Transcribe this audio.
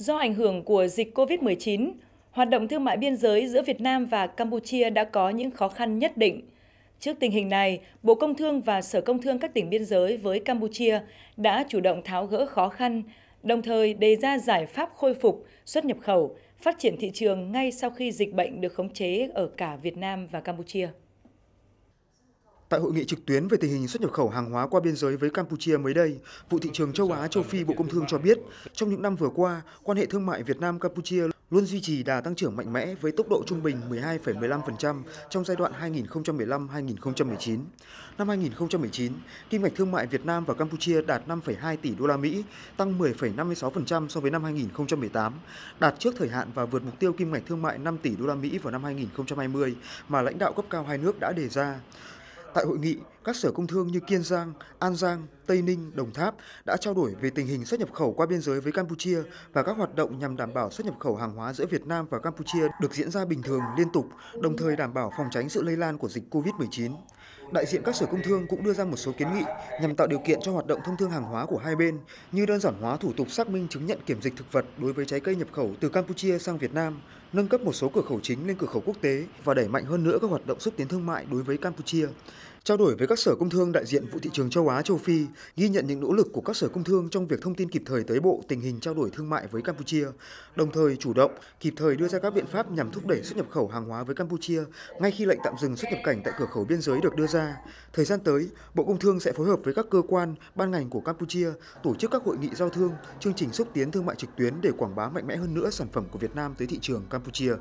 Do ảnh hưởng của dịch COVID-19, hoạt động thương mại biên giới giữa Việt Nam và Campuchia đã có những khó khăn nhất định. Trước tình hình này, Bộ Công Thương và Sở Công Thương các tỉnh biên giới với Campuchia đã chủ động tháo gỡ khó khăn, đồng thời đề ra giải pháp khôi phục, xuất nhập khẩu, phát triển thị trường ngay sau khi dịch bệnh được khống chế ở cả Việt Nam và Campuchia. Tại hội nghị trực tuyến về tình hình xuất nhập khẩu hàng hóa qua biên giới với Campuchia mới đây, vụ thị trường châu Á châu Phi Bộ Công Thương cho biết, trong những năm vừa qua, quan hệ thương mại Việt Nam Campuchia luôn duy trì đà tăng trưởng mạnh mẽ với tốc độ trung bình 12,15% trong giai đoạn 2015-2019. Năm 2019, kim ngạch thương mại Việt Nam và Campuchia đạt 5,2 tỷ đô la Mỹ, tăng 10,56% so với năm 2018, đạt trước thời hạn và vượt mục tiêu kim ngạch thương mại 5 tỷ đô la Mỹ vào năm 2020 mà lãnh đạo cấp cao hai nước đã đề ra. Tại hội nghị, các sở công thương như Kiên Giang, An Giang, Tây Ninh, Đồng Tháp đã trao đổi về tình hình xuất nhập khẩu qua biên giới với Campuchia và các hoạt động nhằm đảm bảo xuất nhập khẩu hàng hóa giữa Việt Nam và Campuchia được diễn ra bình thường, liên tục, đồng thời đảm bảo phòng tránh sự lây lan của dịch COVID-19. Đại diện các sở công thương cũng đưa ra một số kiến nghị nhằm tạo điều kiện cho hoạt động thông thương hàng hóa của hai bên như đơn giản hóa thủ tục xác minh chứng nhận kiểm dịch thực vật đối với trái cây nhập khẩu từ Campuchia sang Việt Nam, nâng cấp một số cửa khẩu chính lên cửa khẩu quốc tế và đẩy mạnh hơn nữa các hoạt động xúc tiến thương mại đối với Campuchia. Trao đổi với các sở công thương đại diện vụ thị trường châu Á châu Phi, ghi nhận những nỗ lực của các sở công thương trong việc thông tin kịp thời tới bộ tình hình trao đổi thương mại với Campuchia, đồng thời chủ động, kịp thời đưa ra các biện pháp nhằm thúc đẩy xuất nhập khẩu hàng hóa với Campuchia ngay khi lệnh tạm dừng xuất nhập cảnh tại cửa khẩu biên giới được đưa ra. Thời gian tới, Bộ Công Thương sẽ phối hợp với các cơ quan, ban ngành của Campuchia tổ chức các hội nghị giao thương, chương trình xúc tiến thương mại trực tuyến để quảng bá mạnh mẽ hơn nữa sản phẩm của Việt Nam tới thị trường Campuchia.